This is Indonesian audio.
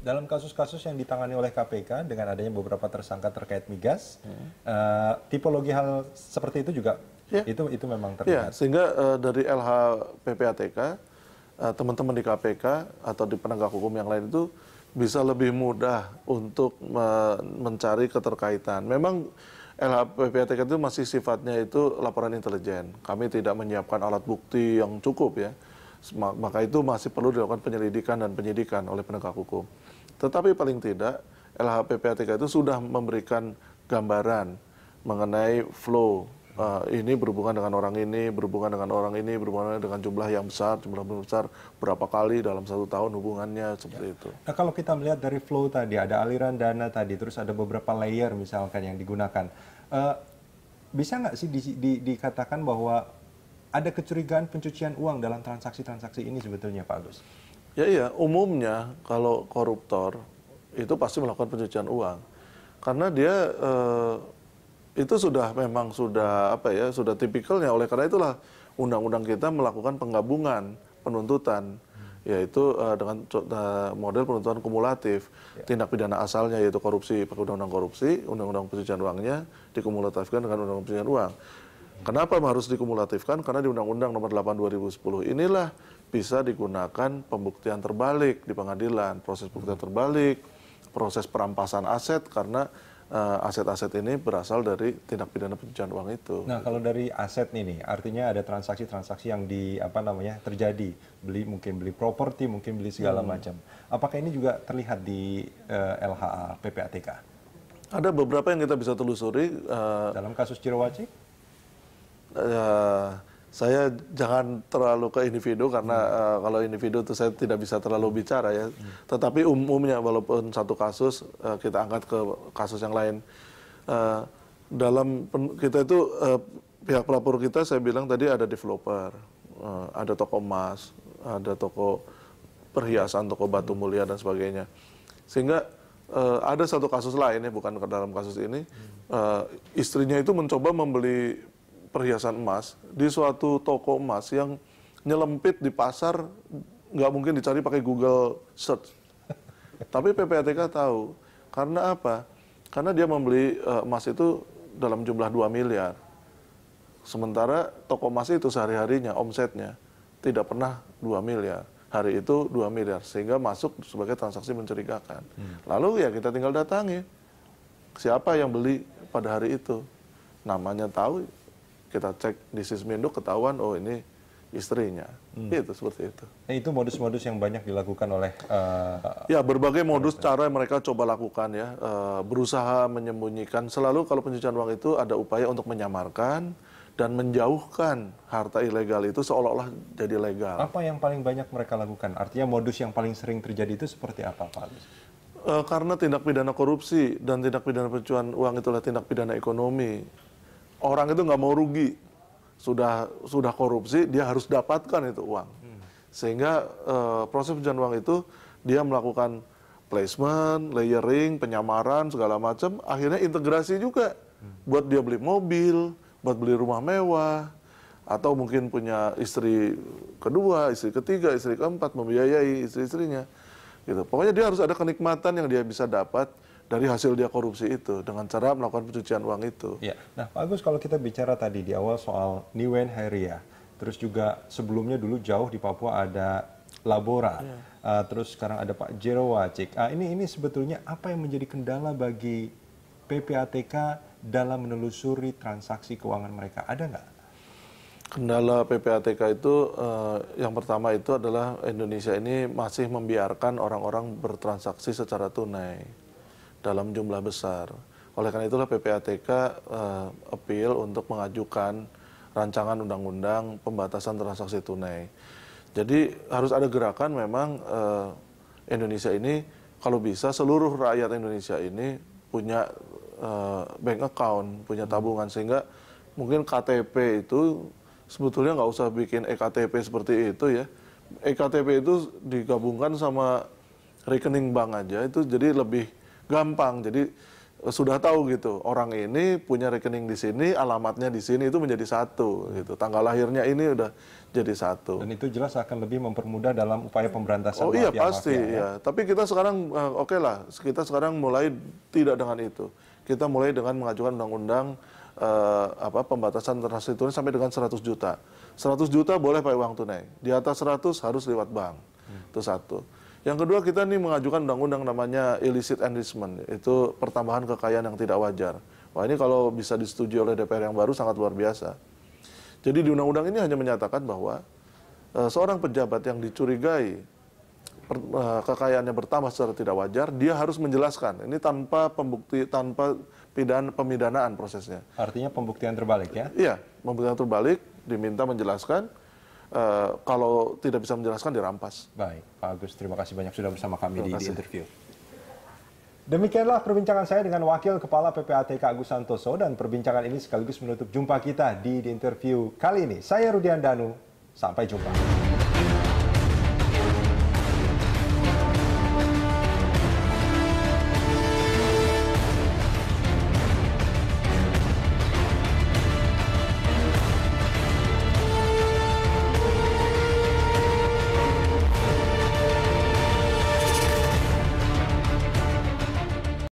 dalam kasus-kasus yang ditangani oleh KPK dengan adanya beberapa tersangka terkait migas, hmm. uh, tipologi hal seperti itu juga ya. itu itu memang ya, terlihat. Ya, sehingga uh, dari LH PPATK teman eh, teman-teman di KPK atau di penegak hukum yang lain itu bisa lebih mudah untuk uh, mencari keterkaitan. Memang LHPPATK itu masih sifatnya itu laporan intelijen. Kami tidak menyiapkan alat bukti yang cukup ya. Maka itu masih perlu dilakukan penyelidikan dan penyidikan oleh penegak hukum. Tetapi paling tidak LHPPATK itu sudah memberikan gambaran mengenai flow uh, ini berhubungan dengan orang ini, berhubungan dengan orang ini, berhubungan dengan jumlah yang besar, jumlah yang besar, berapa kali dalam satu tahun hubungannya seperti ya. itu. Nah kalau kita melihat dari flow tadi, ada aliran dana tadi, terus ada beberapa layer misalkan yang digunakan. Uh, bisa nggak sih di, di, dikatakan bahwa ada kecurigaan pencucian uang dalam transaksi-transaksi ini sebetulnya Pak Agus? Ya iya, umumnya kalau koruptor itu pasti melakukan pencucian uang. Karena dia eh, itu sudah memang sudah apa ya, sudah tipikalnya oleh karena itulah undang-undang kita melakukan penggabungan penuntutan yaitu uh, dengan eh, model penuntutan kumulatif ya. tindak pidana asalnya yaitu korupsi pakai undang-undang korupsi undang-undang pencucian uangnya dikumulatifkan dengan undang-undang pencucian uang Kenapa harus dikumulatifkan? Karena di Undang-Undang Nomor 8 2010 inilah bisa digunakan pembuktian terbalik di pengadilan, proses pembuktian hmm. terbalik, proses perampasan aset karena eh, aset-aset uh, ini berasal dari tindak pidana pencucian uang itu. Nah, kalau dari aset ini, artinya ada transaksi-transaksi yang di apa namanya terjadi, beli mungkin beli properti, mungkin beli segala hmm. macam. Apakah ini juga terlihat di uh, eh, LHA PPATK? Ada beberapa yang kita bisa telusuri. Uh, Dalam kasus Cirawaci? ya, saya jangan terlalu ke individu karena hmm. uh, kalau individu itu saya tidak bisa terlalu bicara ya. Hmm. Tetapi umumnya walaupun satu kasus uh, kita angkat ke kasus yang lain uh, dalam kita itu uh, pihak pelapor kita saya bilang tadi ada developer, uh, ada toko emas, ada toko perhiasan, toko batu hmm. mulia dan sebagainya. Sehingga uh, ada satu kasus lain ya bukan ke dalam kasus ini uh, istrinya itu mencoba membeli perhiasan emas di suatu toko emas yang nyelempit di pasar nggak mungkin dicari pakai Google search. Tapi PPATK tahu. Karena apa? Karena dia membeli eh, emas itu dalam jumlah 2 miliar. Sementara toko emas itu sehari-harinya omsetnya tidak pernah 2 miliar. Hari itu 2 miliar sehingga masuk sebagai transaksi mencurigakan. Hmm. Lalu ya kita tinggal datangi siapa yang beli pada hari itu. Namanya tahu kita cek di Sismindo ketahuan oh ini istrinya. Hmm. Itu seperti itu. Nah, itu modus-modus yang banyak dilakukan oleh uh, Ya, berbagai modus ya. cara yang mereka coba lakukan ya. Uh, berusaha menyembunyikan. Selalu kalau pencucian uang itu ada upaya untuk menyamarkan dan menjauhkan harta ilegal itu seolah-olah jadi legal. Apa yang paling banyak mereka lakukan? Artinya modus yang paling sering terjadi itu seperti apa, Pak? Eh, karena tindak pidana korupsi dan tindak pidana pencucian uang itulah tindak pidana ekonomi orang itu nggak mau rugi sudah sudah korupsi dia harus dapatkan itu uang sehingga uh, proses pencucian uang itu dia melakukan placement, layering, penyamaran segala macam, akhirnya integrasi juga buat dia beli mobil, buat beli rumah mewah, atau mungkin punya istri kedua, istri ketiga, istri keempat membiayai istri-istrinya, gitu. Pokoknya dia harus ada kenikmatan yang dia bisa dapat dari hasil dia korupsi itu dengan cara melakukan pencucian uang itu. Ya. Nah, Pak Agus kalau kita bicara tadi di awal soal Niwen Heria, terus juga sebelumnya dulu jauh di Papua ada Labora, ya. uh, terus sekarang ada Pak Jero Wacik. Uh, ah, ini ini sebetulnya apa yang menjadi kendala bagi PPATK dalam menelusuri transaksi keuangan mereka ada nggak? Kendala PPATK itu eh, yang pertama itu adalah Indonesia ini masih membiarkan orang-orang bertransaksi secara tunai dalam jumlah besar. Oleh karena itulah PPATK uh, eh, appeal untuk mengajukan rancangan undang-undang pembatasan transaksi tunai. Jadi harus ada gerakan memang uh, Indonesia ini kalau bisa seluruh rakyat Indonesia ini punya uh, bank account, punya tabungan sehingga mungkin KTP itu sebetulnya nggak usah bikin EKTP seperti itu ya. EKTP itu digabungkan sama rekening bank aja itu jadi lebih gampang. Jadi eh, sudah tahu gitu orang ini punya rekening di sini alamatnya di sini itu menjadi satu gitu tanggal lahirnya ini udah jadi satu dan itu jelas akan lebih mempermudah dalam upaya pemberantasan oh iya pasti mafia, ya. ya tapi kita sekarang eh, oke okay lah kita sekarang mulai tidak dengan itu kita mulai dengan mengajukan undang-undang eh, apa pembatasan transaksi tunai sampai dengan 100 juta 100 juta boleh pakai uang tunai di atas 100 harus lewat bank hmm. itu satu yang kedua kita nih mengajukan undang-undang namanya illicit enrichment, itu pertambahan kekayaan yang tidak wajar. Wah ini kalau bisa disetujui oleh DPR yang baru sangat luar biasa. Jadi di undang-undang ini hanya menyatakan bahwa e, seorang pejabat yang dicurigai per, e, kekayaannya bertambah secara tidak wajar, dia harus menjelaskan. Ini tanpa pembukti, tanpa pidan, pemidanaan prosesnya. Artinya pembuktian terbalik ya? Iya, pembuktian terbalik diminta menjelaskan Eh, kalau tidak bisa menjelaskan dirampas. Baik, Pak Agus, terima kasih banyak sudah bersama kami di, di interview. Demikianlah perbincangan saya dengan Wakil Kepala PPATK Agus Santoso dan perbincangan ini sekaligus menutup jumpa kita di, di interview kali ini. Saya Rudian Danu, sampai jumpa.